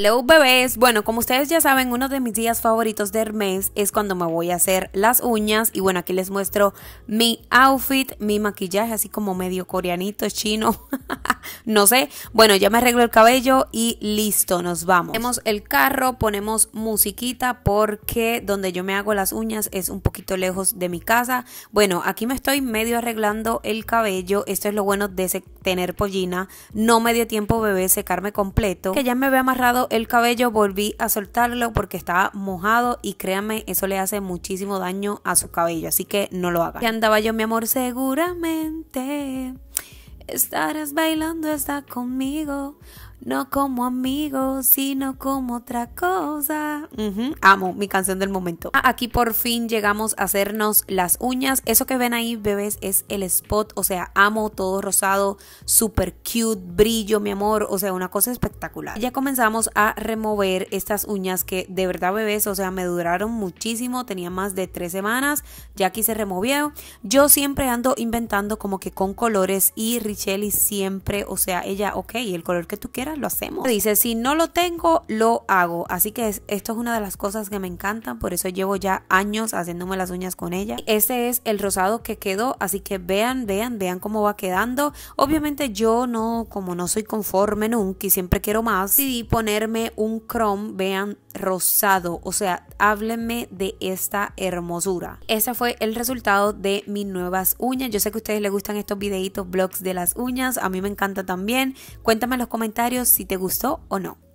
Hello bebés, bueno como ustedes ya saben uno de mis días favoritos de Hermes es cuando me voy a hacer las uñas y bueno aquí les muestro mi outfit, mi maquillaje así como medio coreanito, chino no sé. Bueno, ya me arreglo el cabello y listo, nos vamos. Ponemos el carro, ponemos musiquita porque donde yo me hago las uñas es un poquito lejos de mi casa. Bueno, aquí me estoy medio arreglando el cabello. Esto es lo bueno de tener pollina. No me dio tiempo, bebé, secarme completo. Que ya me había amarrado el cabello, volví a soltarlo porque estaba mojado y créanme, eso le hace muchísimo daño a su cabello. Así que no lo haga. ¿Qué andaba yo, mi amor, seguramente. Estarás bailando está conmigo no como amigos, sino como otra cosa. Amo mi canción del momento. Ah, aquí por fin llegamos a hacernos las uñas. Eso que ven ahí, bebés, es el spot. O sea, amo todo rosado, super cute, brillo, mi amor. O sea, una cosa espectacular. Ya comenzamos a remover estas uñas que de verdad, bebés, o sea, me duraron muchísimo. Tenía más de tres semanas. Ya aquí se removieron. Yo siempre ando inventando como que con colores y richelle siempre, o sea, ella, ok, el color que tú quieras lo hacemos. Dice, si no lo tengo, lo hago. Así que esto es una de las cosas que me encantan, por eso llevo ya años haciéndome las uñas con ella. Este es el rosado que quedó, así que vean, vean, vean cómo va quedando. Obviamente yo no, como no soy conforme nunca y siempre quiero más, Y ponerme un chrome, vean, rosado. O sea, háblenme de esta hermosura. Ese fue el resultado de mis nuevas uñas. Yo sé que a ustedes les gustan estos videitos, blogs de las uñas. A mí me encanta también. Cuéntame en los comentarios si te gustó o no.